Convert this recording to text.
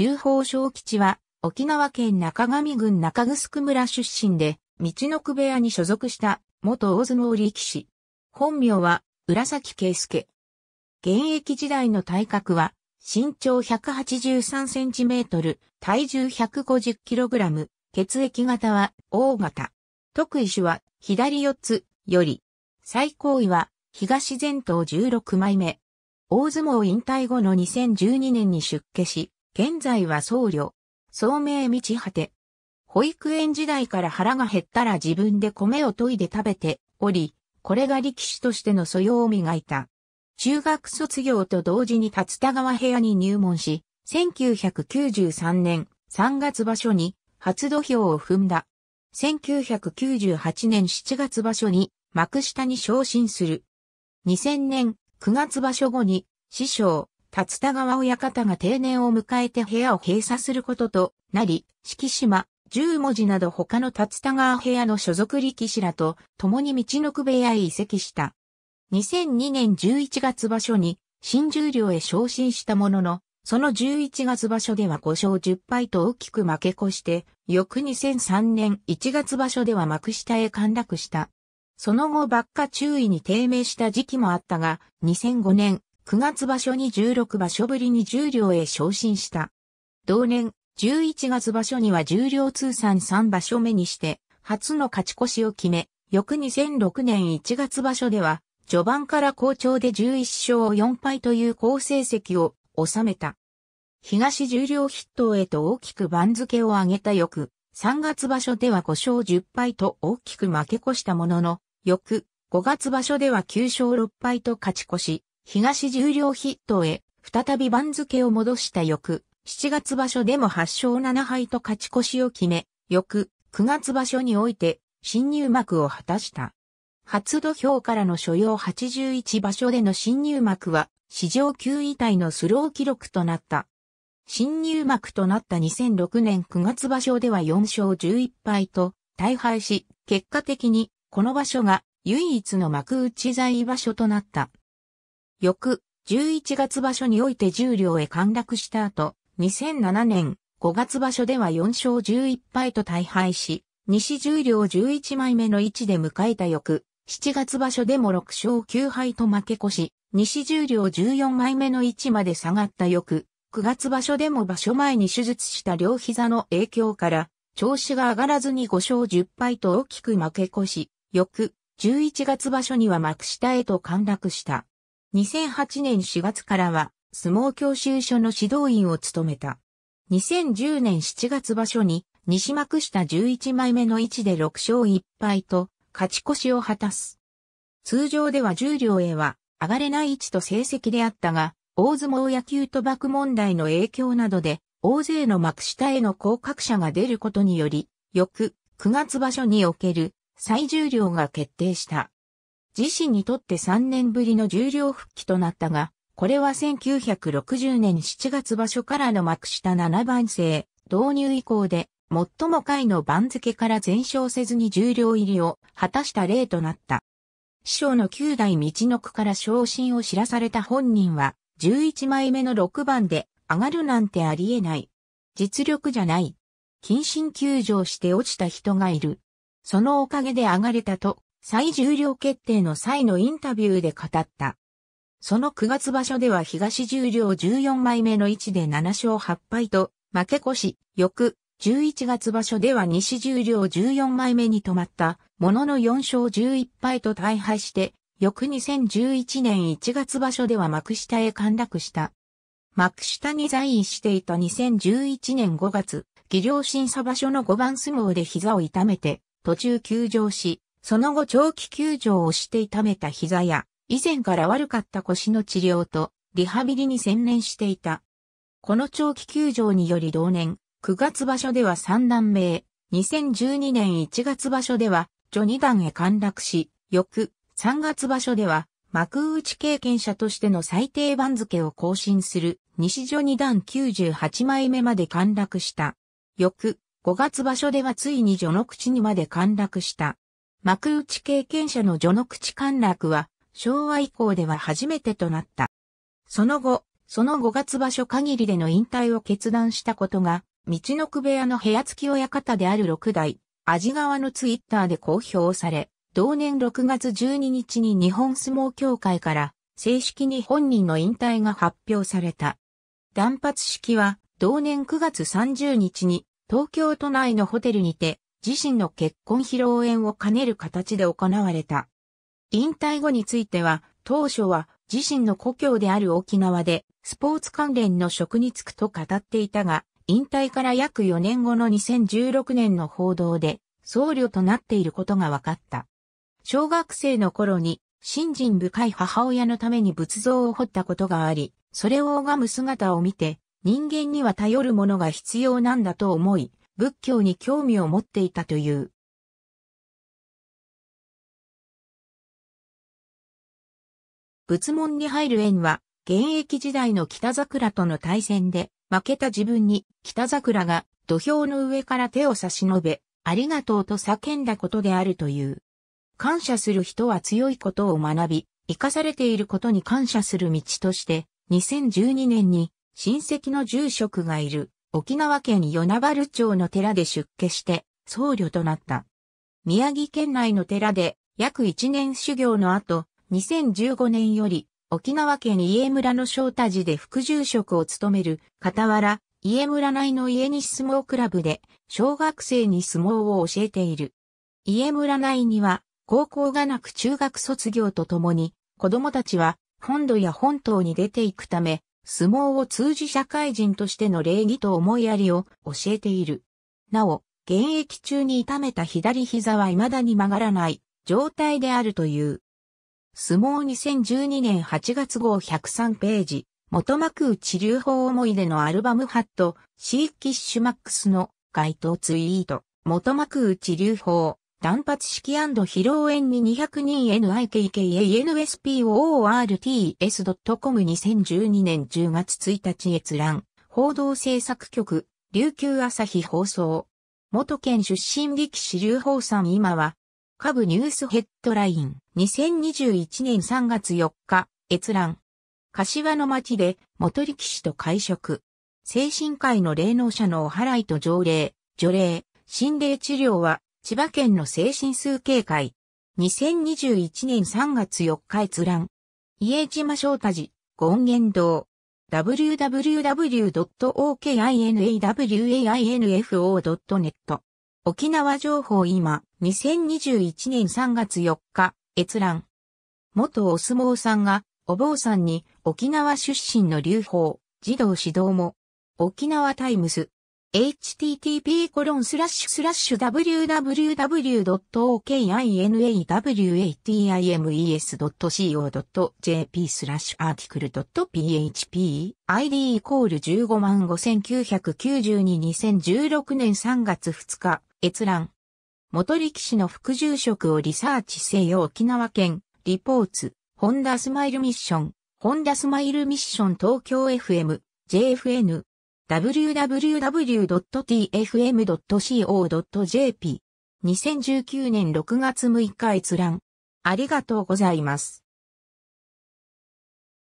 劉邦小吉は、沖縄県中上郡中城村出身で、道の区部屋に所属した、元大相撲力士。本名は、浦崎圭介。現役時代の体格は、身長183センチメートル、体重150キログラム、血液型は、O 型。特異種は、左四つ、より。最高位は、東全頭16枚目。大相撲引退後の2012年に出家し、現在は僧侶、聡明道果て。保育園時代から腹が減ったら自分で米を研いで食べており、これが力士としての素養を磨いた。中学卒業と同時に立田川部屋に入門し、1993年3月場所に初土俵を踏んだ。1998年7月場所に幕下に昇進する。2000年9月場所後に師匠、立田川親方が定年を迎えて部屋を閉鎖することとなり、四季島、十文字など他の立田川部屋の所属力士らと共に道の区部屋へ移籍した。2002年11月場所に新十両へ昇進したものの、その11月場所では5勝10敗と大きく負け越して、翌2003年1月場所では幕下へ陥落した。その後ばっか注意に低迷した時期もあったが、2005年9月場所に16場所ぶりに重量両へ昇進した。同年、11月場所には重量両通算3場所目にして、初の勝ち越しを決め、翌2006年1月場所では、序盤から好調で11勝4敗という好成績を収めた。東重量筆頭へと大きく番付を上げた翌、3月場所では5勝10敗と大きく負け越したものの、翌、5月場所では9勝6敗と勝ち越し、東重量筆頭へ、再び番付を戻した翌、7月場所でも8勝7敗と勝ち越しを決め、翌、9月場所において、新入幕を果たした。初土俵からの所要81場所での新入幕は、史上9位体のスロー記録となった。新入幕となった2006年9月場所では4勝11敗と大敗し、結果的にこの場所が唯一の幕内在場所となった。翌11月場所において重量両へ陥落した後、2007年5月場所では4勝11敗と大敗し、西重量両11枚目の位置で迎えた翌、7月場所でも6勝9敗と負け越し、西重量両14枚目の位置まで下がった翌、9月場所でも場所前に手術した両膝の影響から、調子が上がらずに5勝10敗と大きく負け越し、翌、11月場所には幕下へと陥落した。2008年4月からは相撲教習所の指導員を務めた。2010年7月場所に西幕下11枚目の位置で6勝1敗と勝ち越しを果たす。通常では十両へは上がれない位置と成績であったが、大相撲野球賭博問題の影響などで、大勢の幕下への降格者が出ることにより、翌9月場所における最重量が決定した。自身にとって3年ぶりの重量復帰となったが、これは1960年7月場所からの幕下7番制導入以降で、最も下位の番付から全勝せずに重量入りを果たした例となった。師匠の九代道の区から昇進を知らされた本人は、11枚目の6番で上がるなんてありえない。実力じゃない。謹慎休場して落ちた人がいる。そのおかげで上がれたと最重量決定の際のインタビューで語った。その9月場所では東重量14枚目の位置で7勝8敗と負け越し、翌11月場所では西重量14枚目に止まった、ものの4勝11敗と大敗して、翌2011年1月場所では幕下へ陥落した。幕下に在位していた2011年5月、技量審査場所の5番相撲で膝を痛めて、途中休場し、その後長期休場をして痛めた膝や、以前から悪かった腰の治療と、リハビリに専念していた。この長期休場により同年、9月場所では三段目へ、2012年1月場所では、序二段へ陥落し、翌3月場所では、幕内経験者としての最低番付を更新する、西序二段98枚目まで陥落した。翌5月場所ではついに序の口にまで陥落した。幕内経験者の序の口陥落は、昭和以降では初めてとなった。その後、その5月場所限りでの引退を決断したことが、道のく部屋の部屋付き親方である六代、味川のツイッターで公表され、同年6月12日に日本相撲協会から正式に本人の引退が発表された。断髪式は同年9月30日に東京都内のホテルにて自身の結婚披露宴を兼ねる形で行われた。引退後については、当初は自身の故郷である沖縄でスポーツ関連の職に就くと語っていたが、引退から約4年後の2016年の報道で僧侶となっていることが分かった。小学生の頃に信心深い母親のために仏像を彫ったことがあり、それを拝む姿を見て、人間には頼るものが必要なんだと思い、仏教に興味を持っていたという。仏門に入る縁は、現役時代の北桜との対戦で、負けた自分に北桜が土俵の上から手を差し伸べ、ありがとうと叫んだことであるという。感謝する人は強いことを学び、生かされていることに感謝する道として、2012年に親戚の住職がいる沖縄県与那原町の寺で出家して僧侶となった。宮城県内の寺で約1年修行の後、2015年より沖縄県家村の正田寺で副住職を務める傍ら、家村内の家西相撲クラブで小学生に相撲を教えている。家村内には高校がなく中学卒業とともに子供たちは本土や本島に出ていくため相撲を通じ社会人としての礼儀と思いやりを教えている。なお、現役中に痛めた左膝は未だに曲がらない状態であるという。相撲2012年8月号103ページ、元幕内流法思い出のアルバムハット、シーキッシュマックスの該当ツイート、元幕内流法。断髪式披露宴に2 0人 n i k k a n s p o o r t s c o m 2 0 1 2年10月1日閲覧。報道制作局、琉球朝日放送。元県出身力士劉宝さん今は、下部ニュースヘッドライン。2021年3月4日、閲覧。柏の町で元力士と会食。精神科医の霊能者のお祓いと条例、除霊、心霊治療は千葉県の精神数警戒。2021年3月4日閲覧。家島翔太寺、権現堂。w w w o k i n a w a i n f o n e t 沖縄情報今、2021年3月4日、閲覧。元お相撲さんが、お坊さんに沖縄出身の流法、児童指導も、沖縄タイムス、http://www.okinawatimes.co.jp スラッシュアーティクル .php id イコール1559922016年3月2日閲覧元力士の副住職をリサーチせよ沖縄県リポーツホンダスマイルミッションホンダスマイルミッション東京 FM JFN www.tfm.co.jp2019 年6月6日閲覧。ありがとうございます。